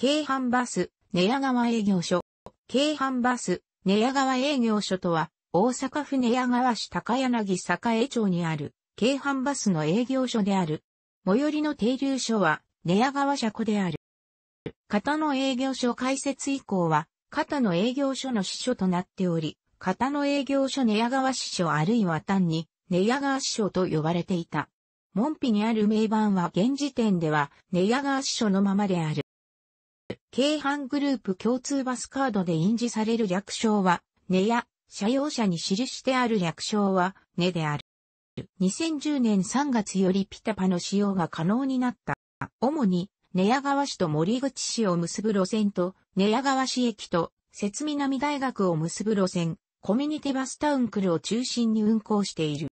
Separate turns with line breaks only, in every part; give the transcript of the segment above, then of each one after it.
京阪バス、寝屋川営業所。京阪バス、寝屋川営業所とは、大阪府寝屋川市高柳栄町にある、京阪バスの営業所である。最寄りの停留所は、寝屋川車庫である。型の営業所開設以降は、型の営業所の支所となっており、型の営業所寝屋川支所あるいは単に、寝屋川支所と呼ばれていた。門扉にある名板は現時点では、寝屋川支所のままである。京阪グループ共通バスカードで印字される略称は、ねや、車用車に記してある略称は、ねである。2010年3月よりピタパの使用が可能になった。主に、寝屋川市と森口市を結ぶ路線と、寝屋川市駅と、雪南大学を結ぶ路線、コミュニティバスタウンクルを中心に運行している。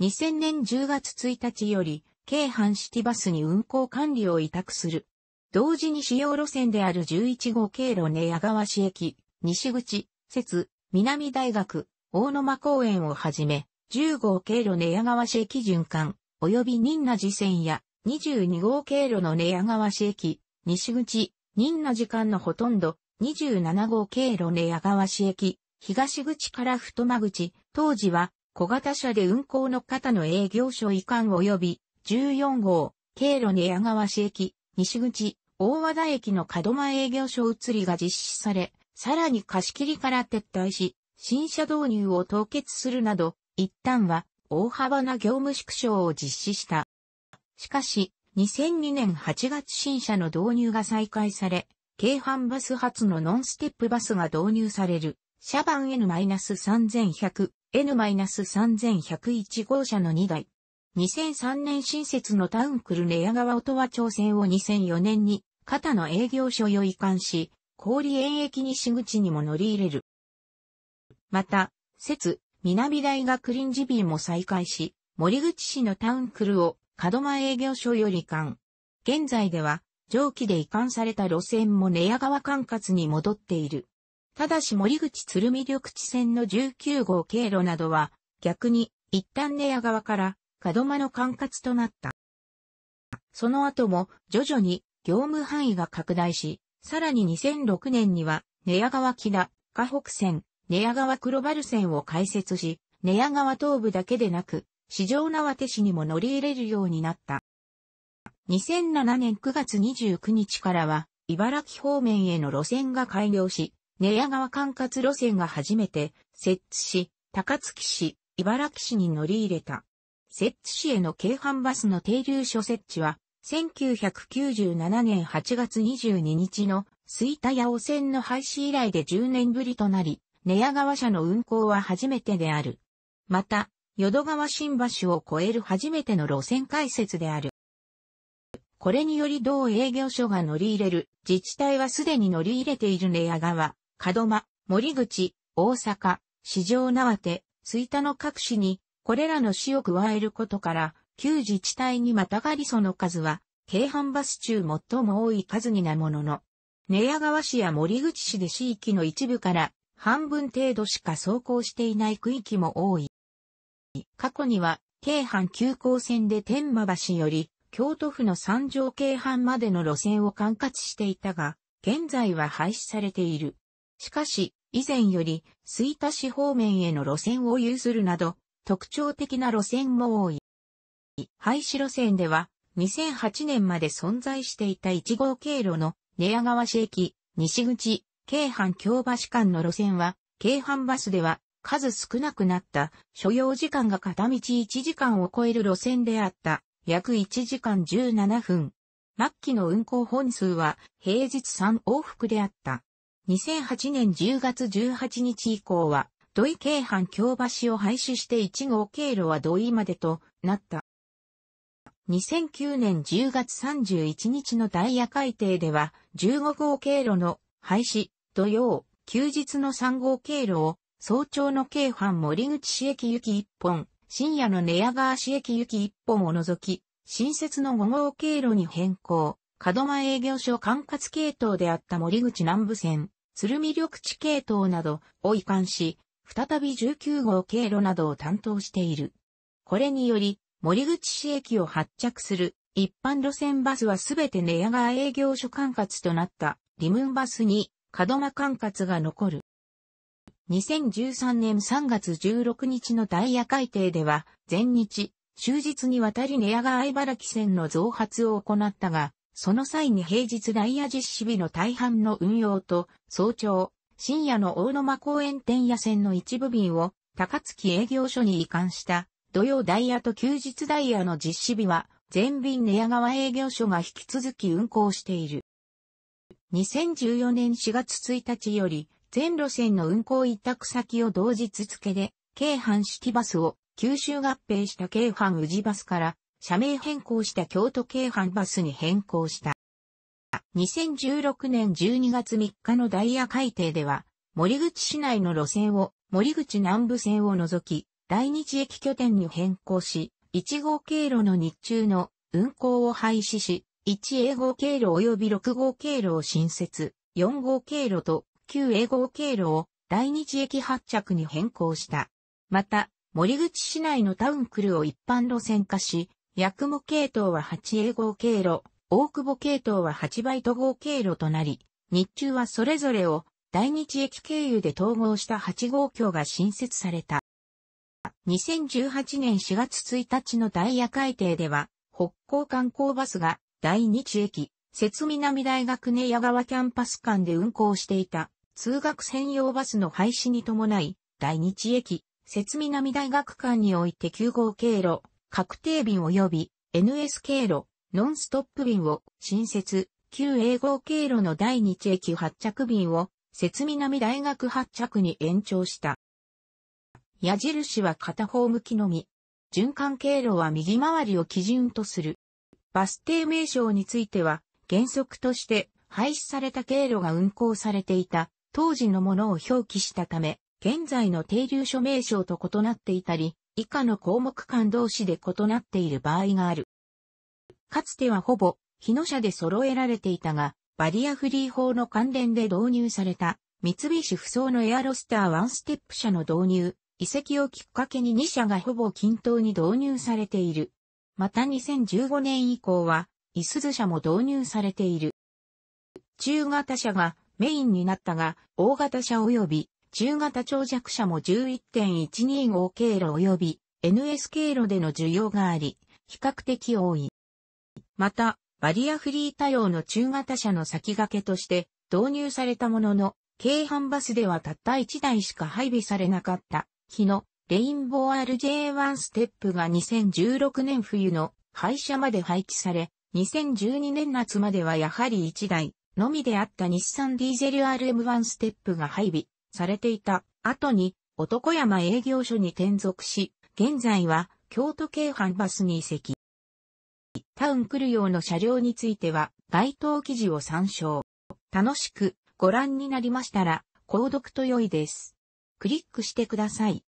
2000年10月1日より、京阪シティバスに運行管理を委託する同時に主要路線である11号経路根矢川市駅、西口、節、南大学、大沼公園をはじめ、10号経路根矢川市駅循環、及び仁和寺線や22号経路の根矢川市駅、西口、仁和寺間のほとんど、27号経路根矢川市駅、東口から太間口、当時は小型車で運行の方の営業所移管及び14号、経路根矢川市駅、西口、大和田駅の門前営業所移りが実施され、さらに貸し切りから撤退し、新車導入を凍結するなど、一旦は大幅な業務縮小を実施した。しかし、2002年8月新車の導入が再開され、京阪バス発のノンステップバスが導入される、車番 N-3100、N-3101 号車の2台、2003年新設のタウンクルネア川音羽町線を2004年に、肩の営業所を移管し、氷園駅西口にも乗り入れる。また、節、南大学臨時便も再開し、森口市のタウンクルを門間営業所より移管。現在では、蒸気で移管された路線も寝屋川管轄に戻っている。ただし森口鶴見緑地線の19号経路などは、逆に、一旦寝屋川から門間の管轄となった。その後も徐々に業務範囲が拡大し、さらに2006年には、寝屋川北、河北線、寝屋川黒丸線を開設し、寝屋川東部だけでなく、市場縄手市にも乗り入れるようになった。2007年9月29日からは、茨城方面への路線が開業し、寝屋川管轄路線が初めて、設置し、高槻市、茨城市に乗り入れた。摂津市への京阪バスの停留所設置は、1997年8月22日の吹田八尾線の廃止以来で10年ぶりとなり、寝屋川社の運行は初めてである。また、淀川新橋を越える初めての路線開設である。これにより同営業所が乗り入れる自治体はすでに乗り入れている寝屋川、門間、森口、大阪、市場縄手、吹田の各市にこれらの市を加えることから、旧自治体にまたがりその数は、京阪バス中最も多い数になものの、寝屋川市や森口市で市域の一部から半分程度しか走行していない区域も多い。過去には、京阪急行線で天馬橋より、京都府の三条京阪までの路線を管轄していたが、現在は廃止されている。しかし、以前より、吹田市方面への路線を有するなど、特徴的な路線も多い。廃止路線では、2008年まで存在していた1号経路の寝屋川市駅、西口、京阪京橋間の路線は、京阪バスでは数少なくなった所要時間が片道1時間を超える路線であった、約1時間17分。末期の運行本数は平日3往復であった。2008年10月18日以降は土井京阪京橋を廃止して1号経路は土井までとなった。2009年10月31日のダイヤ改定では、15号経路の廃止、土曜、休日の3号経路を、早朝の京阪森口市駅行き1本、深夜の寝屋川市駅行き1本を除き、新設の5号経路に変更、門前営業所管轄系統であった森口南部線、鶴見緑地系統などを移管し、再び19号経路などを担当している。これにより、森口市駅を発着する一般路線バスはすべて寝屋川営業所管轄となったリムンバスに門間管轄が残る。2013年3月16日のダイヤ改定では、全日、終日にわたり寝屋川茨城線の増発を行ったが、その際に平日ダイヤ実施日の大半の運用と、早朝、深夜の大沼公園店屋線の一部便を高槻営業所に移管した土曜ダイヤと休日ダイヤの実施日は全便寝屋川営業所が引き続き運行している。2014年4月1日より全路線の運行委託先を同日付で京阪式バスを九州合併した京阪宇治バスから社名変更した京都京阪バスに変更した。2016年12月3日のダイヤ改定では、森口市内の路線を森口南部線を除き、大日駅拠点に変更し、1号経路の日中の運行を廃止し、1A 号経路及び6号経路を新設、4号経路と 9A 号経路を大日駅発着に変更した。また、森口市内のタウンクルを一般路線化し、八雲系統は 8A 号経路、大久保系統は8倍都合経路となり、日中はそれぞれを大日駅経由で統合した8号橋が新設された。2018年4月1日のダイヤ改定では、北港観光バスが大日駅、節南大学根谷川キャンパス間で運行していた通学専用バスの廃止に伴い、大日駅、節南大学間において9号経路、確定便及び NS 経路、ノンストップ便を新設、旧英語経路の第日駅発着便を、節南大学発着に延長した。矢印は片方向きのみ。循環経路は右回りを基準とする。バス停名称については、原則として廃止された経路が運行されていた当時のものを表記したため、現在の停留所名称と異なっていたり、以下の項目間同士で異なっている場合がある。かつてはほぼ、日野社で揃えられていたが、バリアフリー法の関連で導入された、三菱不走のエアロスターワンステップ車の導入、遺跡をきっかけに2社がほぼ均等に導入されている。また2015年以降は、イスズ車も導入されている。中型車がメインになったが、大型車及び中型長弱車も11.125経路及び NS 経路での需要があり、比較的多い。また、バリアフリー対応の中型車の先駆けとして導入されたものの、京阪バスではたった1台しか配備されなかった、日のレインボー RJ1 ステップが2016年冬の廃車まで配置され、2012年夏まではやはり1台のみであった日産ディーゼル RM1 ステップが配備されていた後に男山営業所に転属し、現在は京都京阪バスに移籍。タウン来る用の車両については、該当記事を参照。楽しくご覧になりましたら、購読と良いです。クリックしてください。